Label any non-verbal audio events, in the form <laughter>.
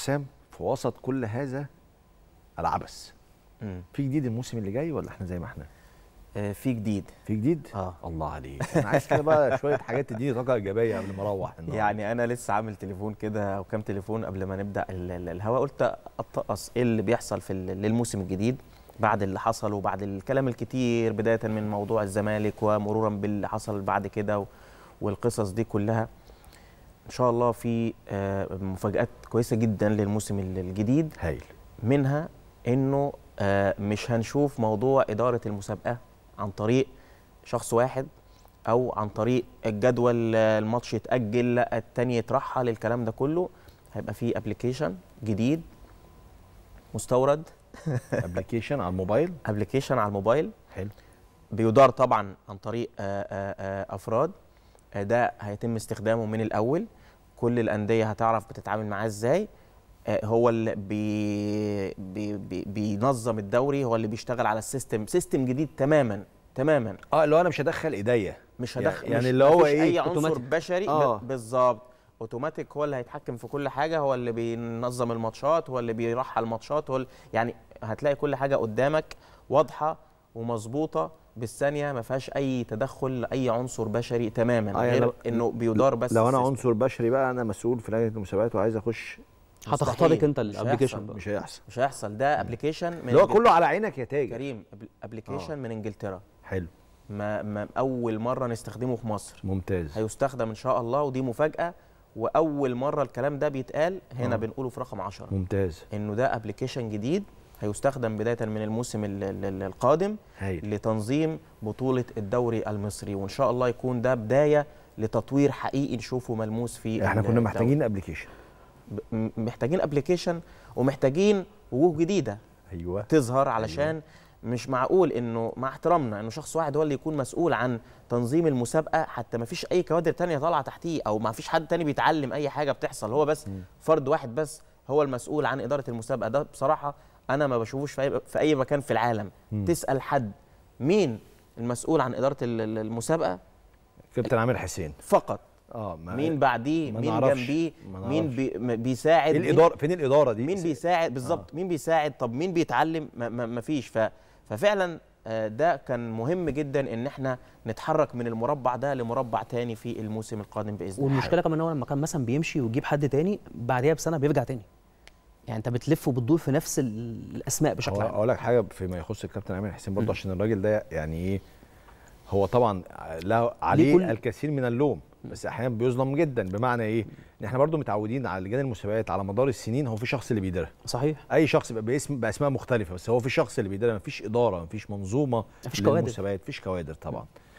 حسام في وسط كل هذا العبث في جديد الموسم اللي جاي ولا احنا زي ما احنا؟ آه، في جديد في جديد؟ اه الله عليك انا عايز كده بقى <laughs> شويه حاجات تديني طاقه ايجابيه قبل ما اروح يعني انا لسه عامل تليفون كده او كام تليفون قبل ما نبدا الهواء قلت اطقس ايه اللي بيحصل في للموسم الجديد بعد اللي حصل وبعد الكلام الكتير بدايه من موضوع الزمالك ومرورا باللي حصل بعد كده والقصص دي كلها ان شاء الله في آه، مفاجات كويسه جدا للموسم الجديد هايل منها انه آه، مش هنشوف موضوع اداره المسابقه عن طريق شخص واحد او عن طريق الجدول آه، الماتش يتاجل لا الثاني يترحل الكلام ده كله هيبقى في ابلكيشن جديد مستورد ابلكيشن <laughs> على الموبايل ابلكيشن على الموبايل حلو بيدار طبعا عن طريق افراد ده هيتم استخدامه من الاول كل الانديه هتعرف بتتعامل معاه ازاي آه، هو اللي بي بي بي بينظم الدوري هو اللي بيشتغل على السيستم سيستم جديد تماما تماما اه اللي هو انا مش هدخل ايديا مش هدخل يعني, يعني اللي هو ايه اي عنصر بشري آه. بالظبط اوتوماتيك هو اللي هيتحكم في كل حاجه هو اللي بينظم الماتشات هو اللي بيرحل الماتشات هو اللي يعني هتلاقي كل حاجه قدامك واضحه ومظبوطه بالثانيه ما فيهاش اي تدخل لاي عنصر بشري تماما آه، يعني غير انه بيدار بس لو انا عنصر بشري بقى انا مسؤول في لجنه المسابقات وعايز اخش هتختارك انت الابلكيشن مش هيحصل مش هيحصل ده ابلكيشن من اللي هو كله على عينك يا تاجر كريم ابلكيشن آه. من انجلترا حلو ما, ما اول مره نستخدمه في مصر ممتاز هيستخدم ان شاء الله ودي مفاجاه واول مره الكلام ده بيتقال هنا أوه. بنقوله في رقم 10 ممتاز انه ده ابلكيشن جديد هيستخدم بدايه من الموسم القادم هي. لتنظيم بطوله الدوري المصري وان شاء الله يكون ده بدايه لتطوير حقيقي نشوفه ملموس في احنا كنا محتاجين ابلكيشن محتاجين ابلكيشن ومحتاجين وجوه جديده ايوه تظهر أيوة. علشان أيوة. مش معقول انه مع احترامنا انه شخص واحد هو اللي يكون مسؤول عن تنظيم المسابقه حتى ما فيش اي كوادر تانية طالعه تحتيه او ما فيش حد تاني بيتعلم اي حاجه بتحصل هو بس م. فرد واحد بس هو المسؤول عن اداره المسابقه ده بصراحه انا ما بشوفوش في اي, في أي مكان في العالم م. تسال حد مين المسؤول عن اداره المسابقه كابتن عامر حسين فقط اه مين بعديه مين جنبيه مين بيساعد الاداره فين الاداره دي مين بيساعد بالظبط آه. مين بيساعد طب مين بيتعلم ما فيش ف... ففعلا آه، ده كان مهم جدا ان احنا نتحرك من المربع ده لمربع تاني في الموسم القادم باذن الله والمشكله كمان هو لما كان مثلا بيمشي ويجيب حد تاني بعديها بسنه بيرجع تاني يعني انت بتلف وبتدور في نفس الاسماء بشكل عام اقول لك حاجه فيما يخص الكابتن ايمن حسين برضه عشان الراجل ده يعني ايه هو طبعا له عليه كل... الكثير من اللوم بس احيانا بيظلم جدا بمعنى ايه ان احنا برضو متعودين على لجان المسابقات على مدار السنين هو في شخص اللي بيديرها صحيح اي شخص باسم باسماء مختلفه بس هو في شخص اللي بيديرها مفيش اداره مفيش منظومه مفيش كوادر مفيش كوادر طبعا م.